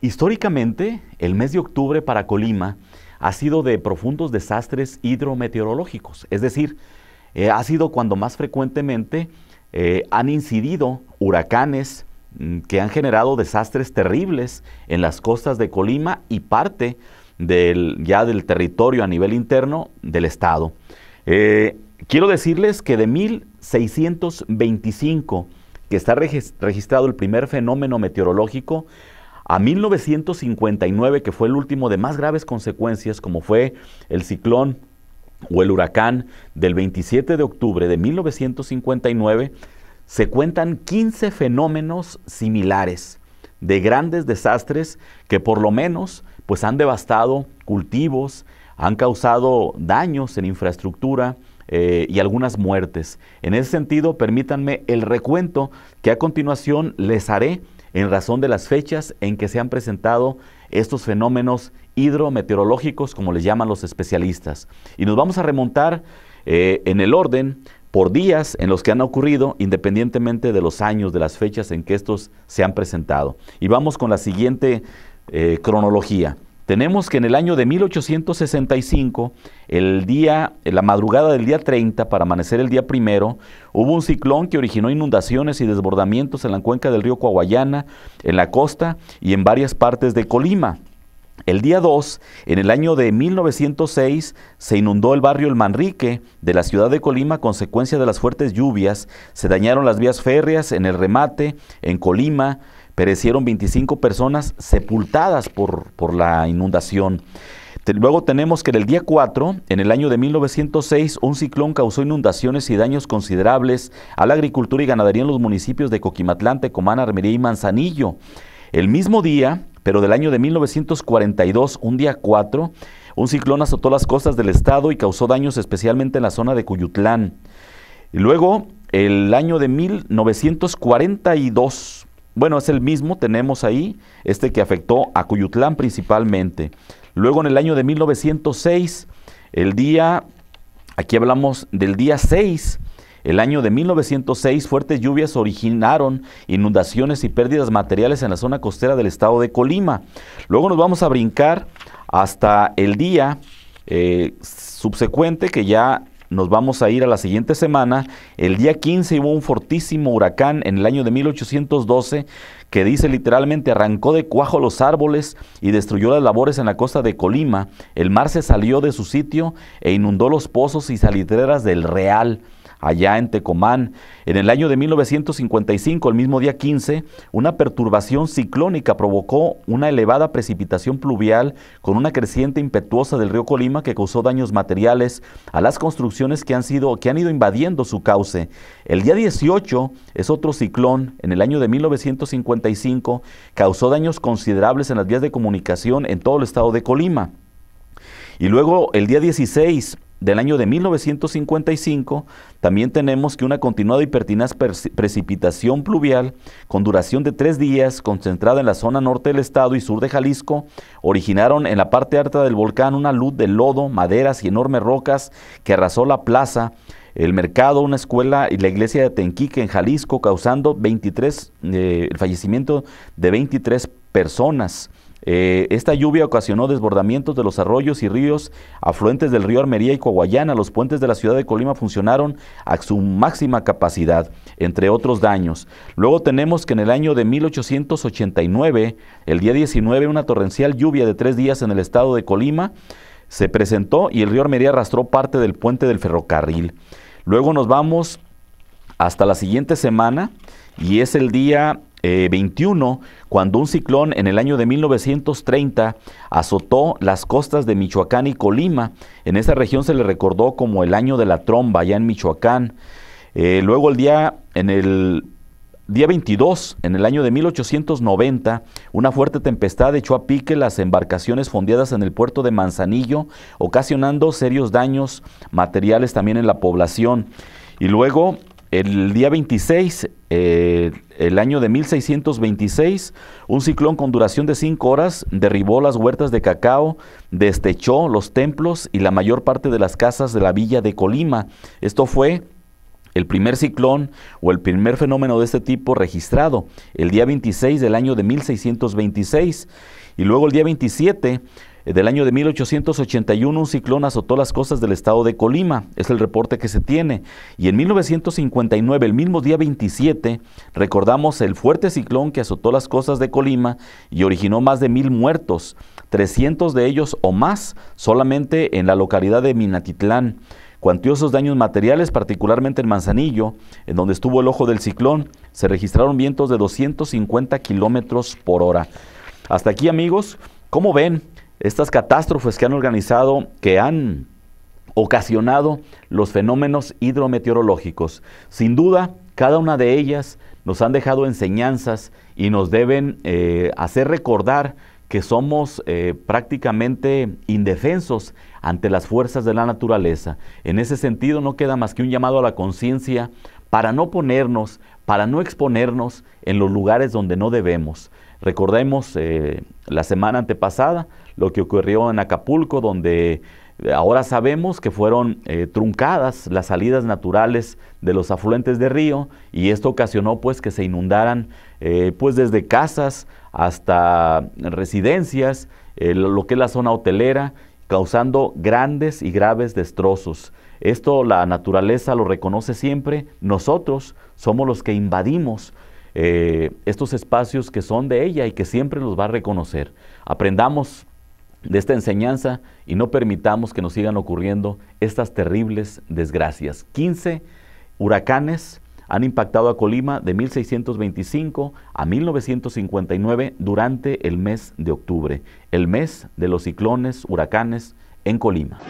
Históricamente, el mes de octubre para Colima ha sido de profundos desastres hidrometeorológicos, es decir, eh, ha sido cuando más frecuentemente eh, han incidido huracanes mm, que han generado desastres terribles en las costas de Colima y parte del, ya del territorio a nivel interno del Estado. Eh, quiero decirles que de 1625, que está registrado el primer fenómeno meteorológico, a 1959, que fue el último de más graves consecuencias, como fue el ciclón o el huracán del 27 de octubre de 1959, se cuentan 15 fenómenos similares de grandes desastres que por lo menos pues han devastado cultivos, han causado daños en infraestructura, eh, y algunas muertes. En ese sentido, permítanme el recuento que a continuación les haré en razón de las fechas en que se han presentado estos fenómenos hidrometeorológicos, como les llaman los especialistas. Y nos vamos a remontar eh, en el orden por días en los que han ocurrido, independientemente de los años, de las fechas en que estos se han presentado. Y vamos con la siguiente eh, cronología tenemos que en el año de 1865, el día, la madrugada del día 30 para amanecer el día primero, hubo un ciclón que originó inundaciones y desbordamientos en la cuenca del río Coahuayana, en la costa y en varias partes de Colima. El día 2, en el año de 1906, se inundó el barrio El Manrique de la ciudad de Colima a consecuencia de las fuertes lluvias, se dañaron las vías férreas en el remate, en Colima, perecieron 25 personas sepultadas por, la inundación. Luego tenemos que en el día 4, en el año de 1906, un ciclón causó inundaciones y daños considerables a la agricultura y ganadería en los municipios de Coquimatlán, Tecomán, Armería y Manzanillo. El mismo día, pero del año de 1942, un día 4, un ciclón azotó las costas del estado y causó daños especialmente en la zona de Cuyutlán. Luego, el año de 1942, bueno, es el mismo, tenemos ahí, este que afectó a Cuyutlán principalmente. Luego en el año de 1906, el día, aquí hablamos del día 6, el año de 1906 fuertes lluvias originaron inundaciones y pérdidas materiales en la zona costera del estado de Colima. Luego nos vamos a brincar hasta el día eh, subsecuente que ya nos vamos a ir a la siguiente semana. El día 15 hubo un fortísimo huracán en el año de 1812 que dice literalmente arrancó de cuajo los árboles y destruyó las labores en la costa de Colima. El mar se salió de su sitio e inundó los pozos y salitreras del Real allá en Tecomán. En el año de 1955, el mismo día 15, una perturbación ciclónica provocó una elevada precipitación pluvial con una creciente impetuosa del río Colima que causó daños materiales a las construcciones que han, sido, que han ido invadiendo su cauce. El día 18 es otro ciclón. En el año de 1955 causó daños considerables en las vías de comunicación en todo el estado de Colima. Y luego el día 16 del año de 1955, también tenemos que una continuada y pertinaz precipitación pluvial con duración de tres días, concentrada en la zona norte del estado y sur de Jalisco, originaron en la parte alta del volcán una luz de lodo, maderas y enormes rocas que arrasó la plaza, el mercado, una escuela y la iglesia de Tenquique en Jalisco, causando eh, el fallecimiento de 23 personas. Eh, esta lluvia ocasionó desbordamientos de los arroyos y ríos afluentes del río Armería y Coahuayana. Los puentes de la ciudad de Colima funcionaron a su máxima capacidad, entre otros daños. Luego tenemos que en el año de 1889, el día 19, una torrencial lluvia de tres días en el estado de Colima se presentó y el río Armería arrastró parte del puente del ferrocarril. Luego nos vamos hasta la siguiente semana y es el día 21, eh, cuando un ciclón en el año de 1930 azotó las costas de Michoacán y Colima. En esa región se le recordó como el año de la tromba, allá en Michoacán. Eh, luego el día, en el día 22, en el año de 1890, una fuerte tempestad echó a pique las embarcaciones fondeadas en el puerto de Manzanillo, ocasionando serios daños materiales también en la población. Y luego, el día 26, eh, el año de 1626, un ciclón con duración de cinco horas derribó las huertas de cacao, destechó los templos y la mayor parte de las casas de la villa de Colima. Esto fue el primer ciclón o el primer fenómeno de este tipo registrado, el día 26 del año de 1626. Y luego el día 27, eh, del año de 1881 un ciclón azotó las costas del estado de Colima, es el reporte que se tiene. Y en 1959, el mismo día 27, recordamos el fuerte ciclón que azotó las costas de Colima y originó más de mil muertos, 300 de ellos o más solamente en la localidad de Minatitlán cuantiosos daños materiales, particularmente en Manzanillo, en donde estuvo el ojo del ciclón. Se registraron vientos de 250 kilómetros por hora. Hasta aquí, amigos, ¿cómo ven? estas catástrofes que han organizado, que han ocasionado los fenómenos hidrometeorológicos. Sin duda, cada una de ellas nos han dejado enseñanzas y nos deben eh, hacer recordar que somos eh, prácticamente indefensos ante las fuerzas de la naturaleza. En ese sentido, no queda más que un llamado a la conciencia para no ponernos, para no exponernos en los lugares donde no debemos. Recordemos eh, la semana antepasada lo que ocurrió en Acapulco, donde eh, ahora sabemos que fueron eh, truncadas las salidas naturales de los afluentes de río y esto ocasionó pues que se inundaran pues desde casas hasta residencias, lo que es la zona hotelera, causando grandes y graves destrozos. Esto la naturaleza lo reconoce siempre, nosotros somos los que invadimos eh, estos espacios que son de ella y que siempre los va a reconocer. Aprendamos de esta enseñanza y no permitamos que nos sigan ocurriendo estas terribles desgracias. 15 huracanes han impactado a Colima de 1625 a 1959 durante el mes de octubre, el mes de los ciclones, huracanes en Colima.